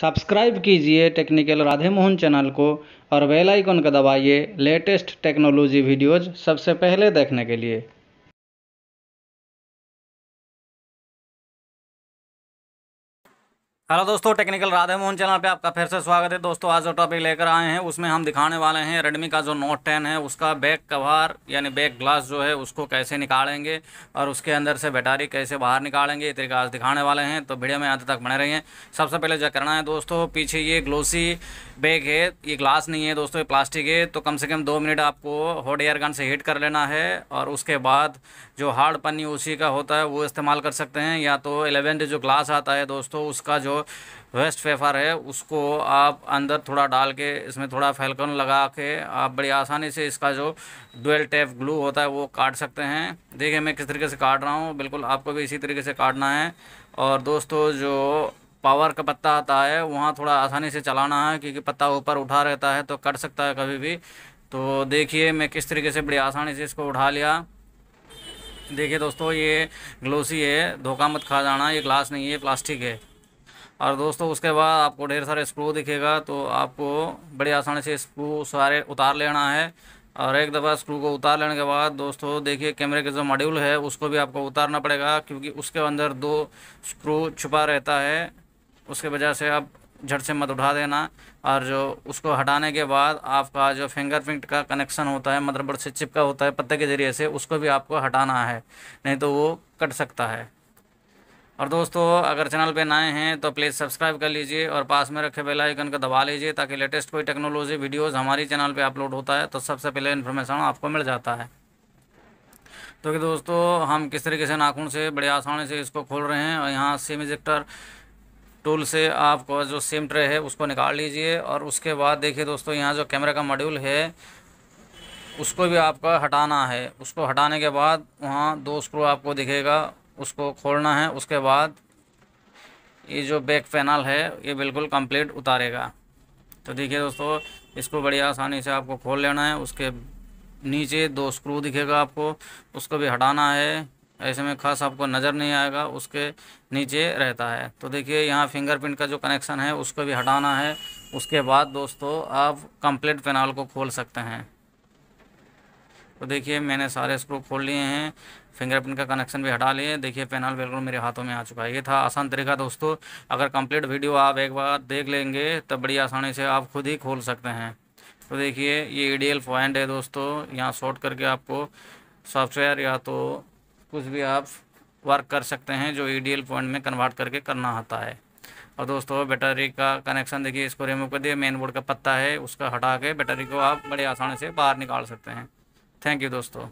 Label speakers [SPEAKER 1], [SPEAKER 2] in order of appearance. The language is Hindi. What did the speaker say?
[SPEAKER 1] सब्सक्राइब कीजिए टेक्निकल राधे मोहन चैनल को और बेल आइकन का दबाइए लेटेस्ट टेक्नोलॉजी वीडियोज सबसे पहले देखने के लिए हेलो दोस्तों टेक्निकल राधे मोहन चैनल पे आपका फिर से स्वागत है दोस्तों आज जो टॉपिक लेकर आए हैं उसमें हम दिखाने वाले हैं रेडमी का जो नोट टेन है उसका बैक कवर यानी बैक ग्लास जो है उसको कैसे निकालेंगे और उसके अंदर से बैटारी कैसे बाहर निकालेंगे ये तरीका आज दिखाने वाले हैं तो वीडियो में यहाँ तक बने रही सबसे पहले जो करना है दोस्तों पीछे ये ग्लोसी बैग है ये ग्लास नहीं है दोस्तों ये प्लास्टिक है तो कम से कम दो मिनट आपको हॉट एयर गन से हीट कर लेना है और उसके बाद जो हार्ड पन्नी उसी का होता है वो इस्तेमाल कर सकते हैं या तो एलेवेंथ जो ग्लास आता है दोस्तों उसका जो वेस्ट पेपर है उसको आप अंदर थोड़ा डाल के इसमें थोड़ा फैलकन लगा के आप बड़ी आसानी से इसका जो डुअल टेप ग्लू होता है वो काट सकते हैं देखिए मैं किस तरीके से काट रहा हूँ बिल्कुल आपको भी इसी तरीके से काटना है और दोस्तों जो पावर का पत्ता आता है वहाँ थोड़ा आसानी से चलाना है क्योंकि पत्ता ऊपर उठा रहता है तो कट सकता है कभी भी तो देखिए मैं किस तरीके से बड़ी आसानी से इसको उठा लिया देखिए दोस्तों ये ग्लोसी है धोखा मत खा जाना ये ग्लास नहीं है प्लास्टिक है और दोस्तों उसके बाद आपको ढेर सारे स्क्रू दिखेगा तो आपको बड़ी आसानी से स्क्रू सारे उतार लेना है और एक दफ़ा स्क्रू को उतार लेने के बाद दोस्तों देखिए कैमरे के जो मॉड्यूल है उसको भी आपको उतारना पड़ेगा क्योंकि उसके अंदर दो स्क्रू छुपा रहता है उसके वजह से आप झट से मत उठा देना और जो उसको हटाने के बाद आपका जो फिंगरप्रिंट का कनेक्शन होता है मदरबोर्ड मतलब से चिपका होता है पत्ते के ज़रिए से उसको भी आपको हटाना है नहीं तो वो कट सकता है और दोस्तों अगर चैनल पे नए हैं तो प्लीज़ सब्सक्राइब कर लीजिए और पास में रखे बेल आइकन को दबा लीजिए ताकि लेटेस्ट कोई टेक्नोलॉजी वीडियोस हमारी चैनल पे अपलोड होता है तो सबसे पहले इन्फॉर्मेशन आपको मिल जाता है तो कि दोस्तों हम किस तरीके से नाखून से बड़े आसानी से इसको खोल रहे हैं और यहाँ सिम इजेक्टर टूल से आपको जो सिम ट्रे है उसको निकाल लीजिए और उसके बाद देखिए दोस्तों यहाँ जो कैमरा का मॉड्यूल है उसको भी आपका हटाना है उसको हटाने के बाद वहाँ दो स्क्रू आपको दिखेगा उसको खोलना है उसके बाद ये जो बैक पैनल है ये बिल्कुल कंप्लीट उतारेगा तो देखिए दोस्तों इसको बड़ी आसानी से आपको खोल लेना है उसके नीचे दो स्क्रू दिखेगा आपको उसको भी हटाना है ऐसे में खास आपको नज़र नहीं आएगा उसके नीचे रहता है तो देखिए यहाँ फिंगरप्रिंट का जो कनेक्शन है उसको भी हटाना है उसके बाद दोस्तों आप कंप्लीट पेनाल को खोल सकते हैं तो देखिए मैंने सारे स्क्रू खोल लिए हैं फिंगरप्रिंट का कनेक्शन भी हटा लिए देखिए पैनल बिल्कुल मेरे हाथों में आ चुका है ये था आसान तरीका दोस्तों अगर कंप्लीट वीडियो आप एक बार देख लेंगे तब बड़ी आसानी से आप खुद ही खोल सकते हैं तो देखिए ये ईडीएल पॉइंट है दोस्तों यहाँ शॉर्ट करके आपको सॉफ्टवेयर या तो कुछ भी आप वर्क कर सकते हैं जो ई पॉइंट में कन्वर्ट करके करना आता है और दोस्तों बैटरी का कनेक्शन देखिए इसको रिमूव कर दिया मेन बोर्ड का पत्ता है उसका हटा के बैटरी को आप बड़े आसानी से बाहर निकाल सकते हैं थैंक यू दोस्तों